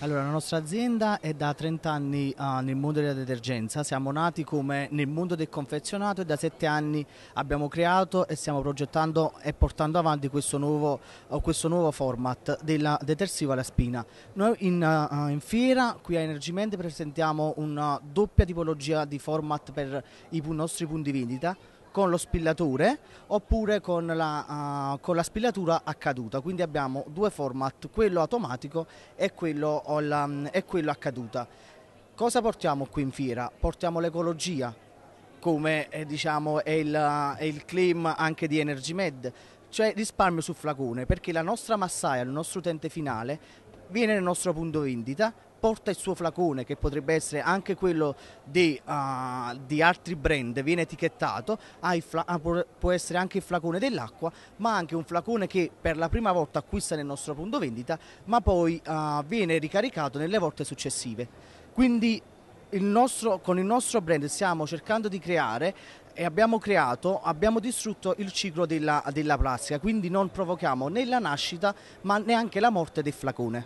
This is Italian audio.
Allora, la nostra azienda è da 30 anni uh, nel mondo della detergenza, siamo nati come nel mondo del confezionato e da 7 anni abbiamo creato e stiamo progettando e portando avanti questo nuovo, uh, questo nuovo format della detersiva alla spina. Noi in, uh, in fiera qui a Energimente presentiamo una doppia tipologia di format per i nostri punti vendita con lo spillatore oppure con la, uh, con la spillatura a caduta. Quindi abbiamo due format, quello automatico e quello, la, e quello a caduta. Cosa portiamo qui in fiera? Portiamo l'ecologia, come eh, diciamo, è, il, è il claim anche di EnergyMed, cioè risparmio sul flacone, perché la nostra massaia, il nostro utente finale, viene nel nostro punto vendita, porta il suo flacone, che potrebbe essere anche quello di, uh, di altri brand, viene etichettato, può essere anche il flacone dell'acqua, ma anche un flacone che per la prima volta acquista nel nostro punto vendita, ma poi uh, viene ricaricato nelle volte successive. Quindi il nostro, con il nostro brand stiamo cercando di creare e abbiamo creato, abbiamo distrutto il ciclo della, della plastica, quindi non provochiamo né la nascita ma neanche la morte del flacone.